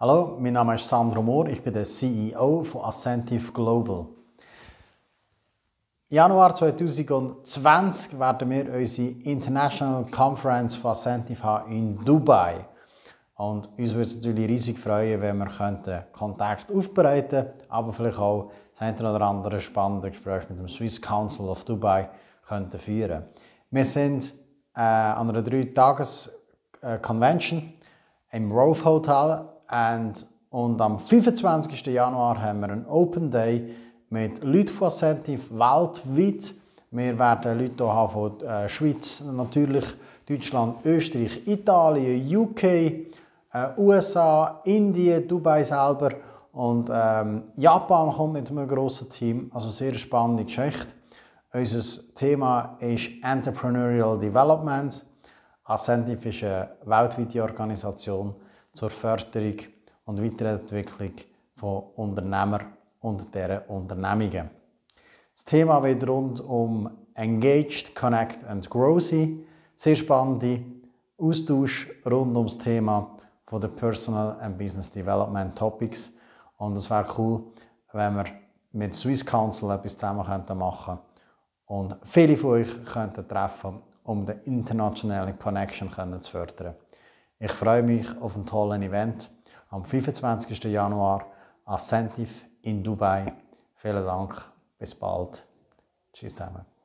Hallo, mein Name ist Sandro Mohr, ich bin der CEO von Ascentive Global. Januar 2020 werden wir unsere International Conference von Ascentive haben in Dubai. Und uns würde es natürlich riesig freuen, wenn wir könnten Kontakt aufbereiten aber vielleicht auch das ein oder andere spannende Gespräch mit dem Swiss Council of Dubai könnten führen. Wir sind äh, an einer 3-Tages-Convention äh, im Rove Hotel And, und am 25. Januar haben wir einen Open Day mit Leuten von Ascentive weltweit. Wir werden Leute hier haben von der äh, Schweiz, natürlich Deutschland, Österreich, Italien, UK, äh, USA, Indien, Dubai selber und ähm, Japan kommt mit einem grossen Team. Also sehr spannende Geschichte. Unser Thema ist Entrepreneurial Development. Ascentive ist eine weltweite Organisation zur Förderung und Weiterentwicklung von Unternehmern und deren Unternehmungen. Das Thema wird rund um Engaged, Connect and Grow sein. Sehr spannende Austausch rund um das Thema von der Personal and Business Development Topics. Und es wäre cool, wenn wir mit Swiss Council etwas zusammen könnten machen und viele von euch könnten treffen, um die internationale Connection zu fördern. Ich freue mich auf ein tolles Event am 25. Januar, Ascentive in Dubai. Vielen Dank, bis bald. Tschüss zusammen.